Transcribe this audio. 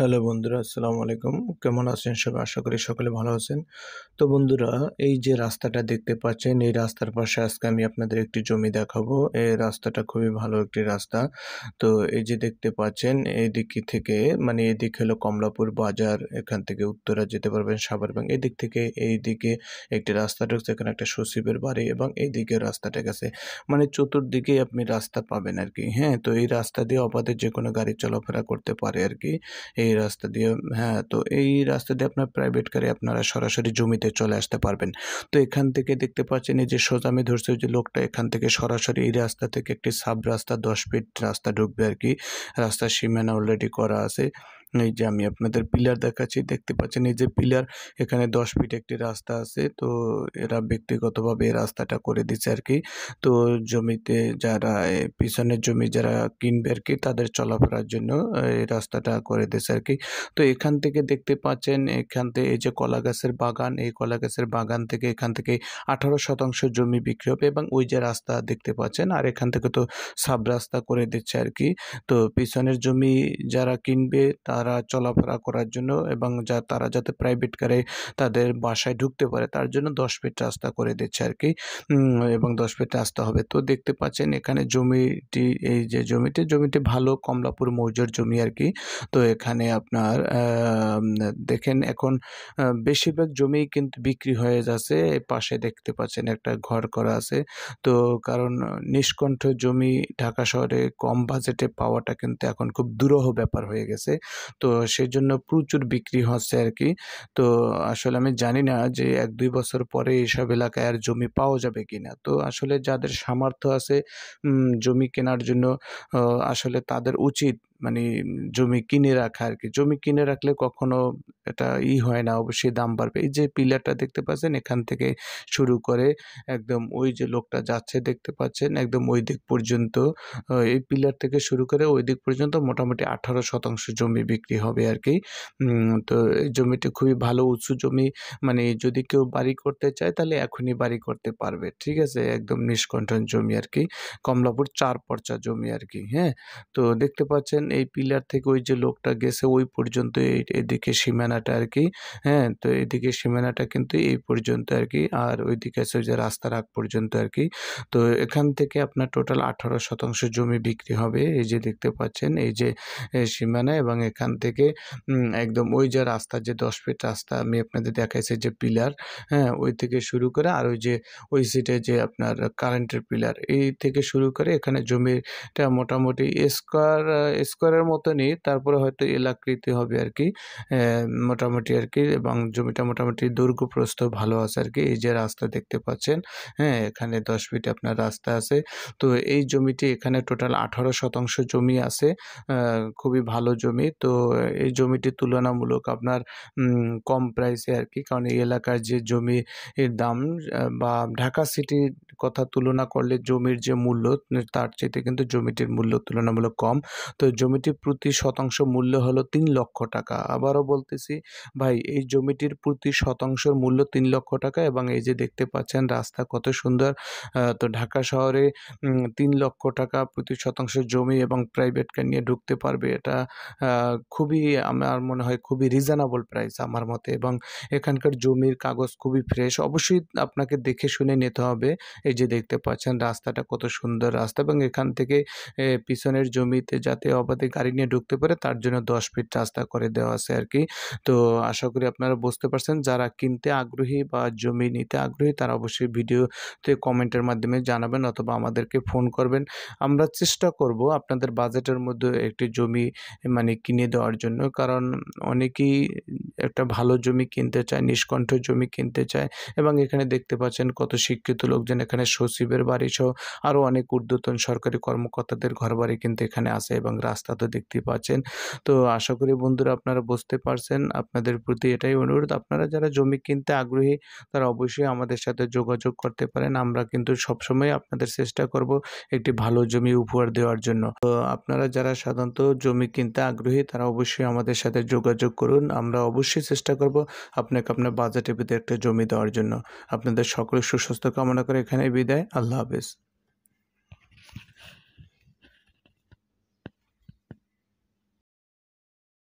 hello বন্ধুরা আসসালামু আলাইকুম কেমন আছেন সবাই আশা করি সকলে ভালো আছেন তো বন্ধুরা এই যে রাস্তাটা দেখতে পাচ্ছেন এই রাস্তার পাশে আজকে আমি আপনাদের একটি জমি দেখাবো এই রাস্তাটা খুবই ভালো একটি রাস্তা তো এই যে দেখতে পাচ্ছেন এই দিক থেকে মানে এই দিক হলো কমলাপুর বাজার এখান থেকে উত্তরা যেতে পারবেন সাবার ব্যাংক এই দিক থেকে এই দিকে একটি রাস্তা ঢুকছে এখানে একটা সচিবের বাড়ি এবং এই দিকে রাস্তাটা গেছে মানে চতুর্দিকে আপনি রাস্তা পাবেন আর কি হ্যাঁ তো এই রাস্তা দিয়ে অবাধে যে কোনো গাড়ি চলাফেরা করতে পারে আর কি এই এই রাস্তা দিয়ে হ্যাঁ তো এই রাস্তা দিয়ে আপনার প্রাইভেট কারে আপনারা সরাসরি জমিতে চলে আসতে পারবেন তো এখান থেকে দেখতে পাচ্ছেন এই যে সোজা আমি ধরছি যে লোকটা এখান থেকে সরাসরি এই রাস্তা থেকে একটি সাব রাস্তা দশ ফিট রাস্তা ঢুকবে আর কি রাস্তার সীমানা অলরেডি করা আছে এই যে আমি আপনাদের পিলার দেখাচ্ছি দেখতে পাচ্ছেন এই যে পিলার এখানে দশ ফিট একটি রাস্তা আছে তো এরা ব্যক্তিগতভাবে এই রাস্তাটা করে দিচ্ছে আর কি তো জমিতে যারা পিছনের জমি যারা কিনবে আর কি তাদের চলাফেরার জন্য এই রাস্তাটা করে দিচ্ছে আর কি তো এখান থেকে দেখতে পাচ্ছেন এখান থেকে এই যে কলা গাছের বাগান এই কলা গাছের বাগান থেকে এখান থেকে আঠারো শতাংশ জমি বিক্রি হবে এবং ওই যে রাস্তা দেখতে পাচ্ছেন আর এখান থেকে তো সাব রাস্তা করে দিচ্ছে আর কি তো পিছনের জমি যারা কিনবে তা তারা চলাফেরা করার জন্য এবং যা তারা যাতে প্রাইভেট কারে তাদের বাসায় ঢুকতে পারে তার জন্য দশ ফিট রাস্তা করে দিচ্ছে আর কি এবং দশ ফিট রাস্তা হবে তো দেখতে পাচ্ছেন এখানে জমিটি এই যে জমিটি জমিটি ভালো কমলাপুর মৌজার জমি আর কি তো এখানে আপনার দেখেন এখন বেশিরভাগ জমি কিন্তু বিক্রি হয়ে যাচ্ছে পাশে দেখতে পাচ্ছেন একটা ঘর করা আছে তো কারণ নিষ্কণ্ঠ জমি ঢাকা শহরে কম বাজেটে পাওয়াটা কিন্তু এখন খুব দুরহ ব্যাপার হয়ে গেছে তো সেই জন্য প্রচুর বিক্রি হচ্ছে আর কি তো আসলে আমি জানি না যে এক দুই বছর পরে এইসব এলাকায় আর জমি পাওয়া যাবে কি না তো আসলে যাদের সামর্থ্য আছে জমি কেনার জন্য আসলে তাদের উচিত মানে জমি কিনে রাখা আর কি জমি কিনে রাখলে কখনো এটা ই হয় না অবশ্যই দাম বাড়বে এই যে পিলারটা দেখতে পাচ্ছেন এখান থেকে শুরু করে একদম ওই যে লোকটা যাচ্ছে দেখতে পাচ্ছেন একদম ওই দিক পর্যন্ত এই পিলার থেকে শুরু করে ওই দিক পর্যন্ত মোটামুটি আঠারো শতাংশ জমি বিক্রি হবে আর কি তো এই জমিটি খুবই ভালো উঁচু জমি মানে যদি কেউ বাড়ি করতে চায় তাহলে এখনই বাড়ি করতে পারবে ঠিক আছে একদম নিষ্কণ্ঠন জমি আর কি কমলাপুর চার পর্চা জমি আর কি হ্যাঁ তো দেখতে পাচ্ছেন এই পিলার থেকে ওই যে লোকটা গেছে ওই পর্যন্ত এদিকে সীমানাটা আর কি হ্যাঁ তো এদিকে সীমানাটা কিন্তু এই পর্যন্ত আর কি আর ওইদিকে আছে ওই যে রাস্তার আগ পর্যন্ত আর কি তো এখান থেকে আপনার টোটাল আঠারো শতাংশ জমি বিক্রি হবে এই যে দেখতে পাচ্ছেন এই যে সীমানা এবং এখান থেকে একদম ওই যে রাস্তা যে দশ ফিট রাস্তা আমি আপনাদের দেখাইছি যে পিলার হ্যাঁ ওই থেকে শুরু করে আর ওই যে ওই সিটে যে আপনার কারেন্টের পিলার এই থেকে শুরু করে এখানে জমিটা মোটামুটি স্কোয়ার স্কোয়ারের নিই তারপরে হয়তো এলাকৃতি হবে আর কি মোটামুটি আর কি এবং জমিটা মোটামুটি দুর্গপ্রস্থ ভালো আছে আর কি এই যে রাস্তা দেখতে পাচ্ছেন হ্যাঁ এখানে দশ ফিট আপনার রাস্তা আছে তো এই জমিটি এখানে টোটাল আঠারো শতাংশ জমি আছে খুবই ভালো জমি তো এই জমিটি তুলনামূলক আপনার কম প্রাইসে আর কি কারণ এই এলাকার যে জমির দাম বা ঢাকা সিটির কথা তুলনা করলে জমির যে মূল্য তার চাইতে কিন্তু জমিটির মূল্য তুলনামূলক কম তো জমিটির প্রতি শতাংশ মূল্য হলো তিন লক্ষ টাকা আবারও বলতেছি ভাই এই জমিটির প্রতি শতাংশের মূল্য তিন লক্ষ টাকা এবং এই যে দেখতে পাচ্ছেন রাস্তা কত সুন্দর তো ঢাকা শহরে তিন লক্ষ টাকা প্রতি শতাংশ জমি এবং প্রাইভেটকে নিয়ে ঢুকতে পারবে এটা খুবই আমার মনে হয় খুবই রিজনেবল প্রাইস আমার মতে এবং এখানকার জমির কাগজ খুবই ফ্রেশ অবশ্যই আপনাকে দেখে শুনে নিতে হবে এই যে দেখতে পাচ্ছেন রাস্তাটা কত সুন্দর রাস্তা এবং এখান থেকে পিছনের জমিতে যাতে অবাধে গাড়ি নিয়ে ঢুকতে পারে তার জন্য দশ ফিট রাস্তা করে দেওয়া আছে আর কি তো আশা করি আপনারা বুঝতে পারছেন যারা কিনতে আগ্রহী বা জমি নিতে আগ্রহী তারা অবশ্যই ভিডিওতে কমেন্টের মাধ্যমে জানাবেন অথবা আমাদেরকে ফোন করবেন আমরা চেষ্টা করব আপনাদের বাজেটের মধ্যে একটি জমি মানে কিনে দেওয়ার জন্য কারণ অনেকেই একটা ভালো জমি কিনতে চায় নিষ্কণ্ঠ জমি কিনতে চায় এবং এখানে দেখতে পাচ্ছেন কত শিক্ষিত লোকজন এখানে এখানে সচিবের বাড়িসহ আরও অনেক ঊর্ধ্বতন সরকারি কর্মকর্তাদের ঘরবাড়ি কিন্তু এখানে আসে এবং রাস্তা তো দেখতে পাচ্ছেন তো আশা করি বন্ধুরা আপনারা বুঝতে পারছেন আপনাদের প্রতি এটাই অনুরোধ আপনারা যারা জমি কিনতে আগ্রহী তারা অবশ্যই আমাদের সাথে যোগাযোগ করতে পারেন আমরা কিন্তু সবসময় আপনাদের চেষ্টা করব একটি ভালো জমি উপহার দেওয়ার জন্য তো আপনারা যারা সাধারণত জমি কিনতে আগ্রহী তারা অবশ্যই আমাদের সাথে যোগাযোগ করুন আমরা অবশ্যই চেষ্টা করব আপনাকে আপনার বাজেটের ভিতরে একটা জমি দেওয়ার জন্য আপনাদের সকলের সুস্বাস্থ্য কামনা করে এখানে বিদায় আল্লাহ হাফেজ